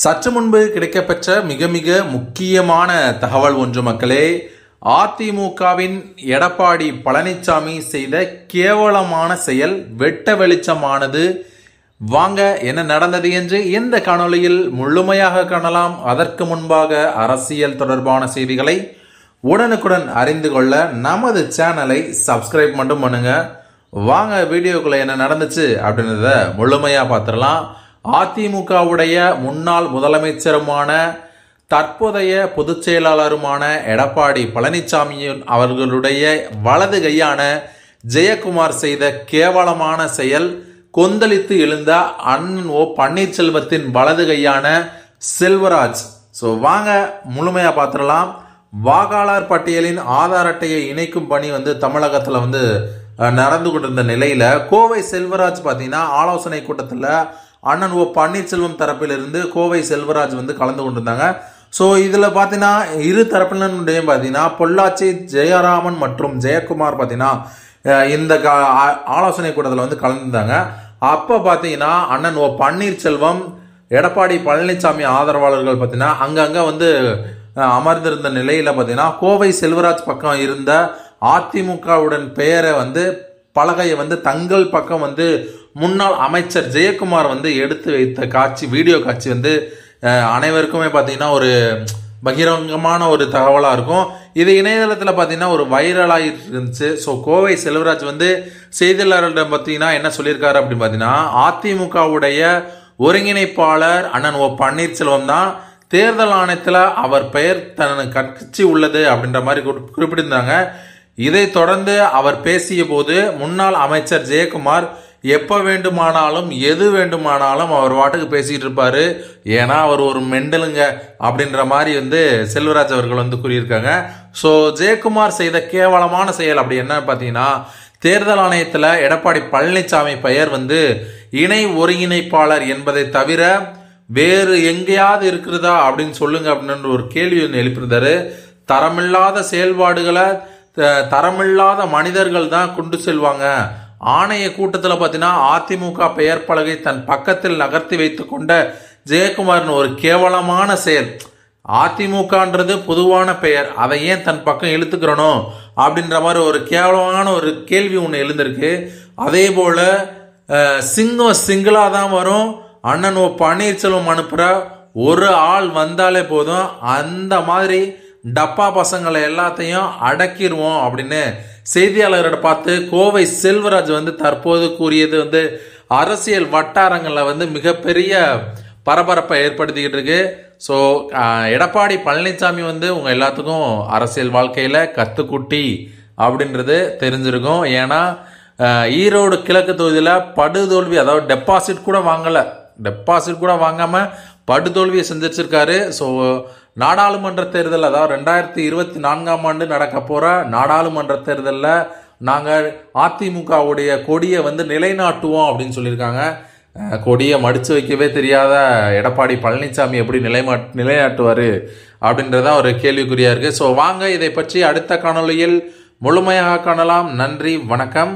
சற்று முன்பு கிடைக்கப்பெற்ற மிக மிக முக்கியமான தகவல் ஒன்று மக்களே அதிமுகவின் எடப்பாடி பழனிசாமி செய்த கேவலமான செயல் வெட்ட வெளிச்சமானது வாங்க என்ன நடந்தது என்று இந்த காணொலியில் முழுமையாக காணலாம் அதற்கு முன்பாக அரசியல் தொடர்பான செய்திகளை உடனுக்குடன் அறிந்து கொள்ள நமது சேனலை சப்ஸ்கிரைப் மட்டும் பண்ணுங்க வாங்க வீடியோக்குள்ளே என்ன நடந்துச்சு அப்படின்றத முழுமையாக பார்த்துடலாம் அதிமுகவுடைய முன்னாள் முதலமைச்சருமான தற்போதைய பொதுச் செயலாளருமான எடப்பாடி பழனிசாமி அவர்களுடைய வலது கையான ஜெயக்குமார் செய்த கேவலமான செயல் கொந்தளித்து எழுந்த அண்ணன் ஓ பன்னீர்செல்வத்தின் வலது கையான செல்வராஜ் ஸோ வாங்க முழுமையாக பார்த்துடலாம் வாக்காளர் பட்டியலின் ஆதார் அட்டையை இணைக்கும் பணி வந்து தமிழகத்தில் வந்து நடந்து கொண்டிருந்த நிலையில் கோவை செல்வராஜ் பார்த்தீங்கன்னா ஆலோசனை கூட்டத்தில் அண்ணன் ஓ பன்னீர்செல்வம் தரப்பிலிருந்து கோவை செல்வராஜ் வந்து கலந்து கொண்டிருந்தாங்க ஸோ இதில் பார்த்தீங்கன்னா இரு தரப்பினருடையும் பார்த்தீங்கன்னா பொள்ளாச்சி ஜெயராமன் மற்றும் ஜெயக்குமார் பார்த்தீங்கன்னா இந்த க ஆலோசனை கூட்டத்தில் வந்து கலந்துருந்தாங்க அப்போ பார்த்தீங்கன்னா அண்ணன் ஓ பன்னீர்செல்வம் எடப்பாடி பழனிசாமி ஆதரவாளர்கள் பார்த்தீங்கன்னா அங்கங்கே வந்து அமர்ந்திருந்த நிலையில் பார்த்தீங்கன்னா கோவை செல்வராஜ் பக்கம் இருந்த அதிமுகவுடன் பெயரை வந்து பலகையை வந்து தங்கள் பக்கம் வந்து முன்னாள் அமைச்சர் ஜெயக்குமார் வந்து எடுத்து வைத்த காட்சி வீடியோ காட்சி வந்து அனைவருக்குமே பார்த்தீங்கன்னா ஒரு பகிரங்கமான ஒரு தகவலாக இருக்கும் இது இணையதளத்தில் பார்த்தீங்கன்னா ஒரு வைரலாக இருந்துச்சு ஸோ கோவை செல்வராஜ் வந்து செய்தியாளர்களிடம் பார்த்தீங்கன்னா என்ன சொல்லியிருக்காரு அப்படின்னு பார்த்தீங்கன்னா அதிமுகவுடைய ஒருங்கிணைப்பாளர் அண்ணன் ஓ பன்னீர்செல்வம் தான் தேர்தல் ஆணையத்தில் அவர் பெயர் தனது கட்சி உள்ளது அப்படின்ற மாதிரி குறிப்பிட்டிருந்தாங்க இதை தொடர்ந்து அவர் பேசிய போது முன்னாள் அமைச்சர் ஜெயக்குமார் எப்போ வேண்டுமானாலும் எது வேண்டுமானாலும் அவர் பாட்டுக்கு பேசிகிட்டு இருப்பார் ஏன்னா அவர் ஒரு மெண்டலுங்க அப்படின்ற மாதிரி வந்து செல்வராஜ் அவர்கள் வந்து கூறியிருக்காங்க ஸோ ஜெயக்குமார் செய்த கேவலமான செயல் அப்படி என்ன பார்த்தீங்கன்னா தேர்தல் ஆணையத்தில் எடப்பாடி பழனிசாமி பெயர் வந்து இணை ஒருங்கிணைப்பாளர் என்பதை தவிர வேறு எங்கேயாவது இருக்கிறதா அப்படின்னு சொல்லுங்க அப்படின்னு ஒரு கேள்வி ஒன்று எழுப்பியிருந்தார் தரமில்லாத செயல்பாடுகளை தரமில்லாத மனிதர்கள் தான் கொண்டு செல்வாங்க ஆணைய கூட்டத்தில் பார்த்தீங்கன்னா அதிமுக பெயர் பலகை தன் பக்கத்தில் நகர்த்தி வைத்து கொண்ட ஜெயக்குமார்னு ஒரு கேவலமான செயல் அதிமுகன்றது பொதுவான பெயர் அதை ஏன் தன் பக்கம் இழுத்துக்கிறனோ அப்படின்ற மாதிரி ஒரு கேவலமான ஒரு கேள்வி ஒன்று எழுந்திருக்கு அதே போல் சிங்கம் சிங்கிளாக தான் வரும் அண்ணன் ஓ பன்னீர்செல்வம் அனுப்புகிற ஒரு ஆள் வந்தாலே போதும் அந்த மாதிரி டப்பா பசங்களை எல்லாத்தையும் அடக்கிடுவோம் அப்படின்னு செய்தியாளர்கிட்ட பார்த்து கோவை செல்வராஜ் வந்து தற்போது கூறியது வந்து அரசியல் வட்டாரங்களில் வந்து மிகப்பெரிய பரபரப்பை ஏற்படுத்திக்கிட்டு இருக்கு ஸோ எடப்பாடி பழனிசாமி வந்து உங்கள் எல்லாத்துக்கும் அரசியல் வாழ்க்கையில் கத்துக்குட்டி அப்படின்றது தெரிஞ்சிருக்கும் ஏன்னா ஈரோடு கிழக்கு தொகுதியில் படுதோல்வி அதாவது டெபாசிட் கூட வாங்கலை டெபாசிட் கூட வாங்காமல் படுதோல்வியை சந்திச்சிருக்காரு ஸோ நாடாளுமன்ற தேர்தல் அதாவது ரெண்டாயிரத்தி இருபத்தி நான்காம் ஆண்டு நடக்க போகிற நாடாளுமன்ற தேர்தலில் நாங்கள் அதிமுகவுடைய கொடியை வந்து நிலைநாட்டுவோம் அப்படின்னு சொல்லியிருக்காங்க கொடியை மடித்து வைக்கவே தெரியாத எடப்பாடி பழனிசாமி எப்படி நிலைமா நிலைநாட்டுவார் அப்படின்றதான் ஒரு கேள்விக்குறியாக இருக்குது ஸோ வாங்க இதை பற்றி அடுத்த காணொலியில் முழுமையாக காணலாம் நன்றி வணக்கம்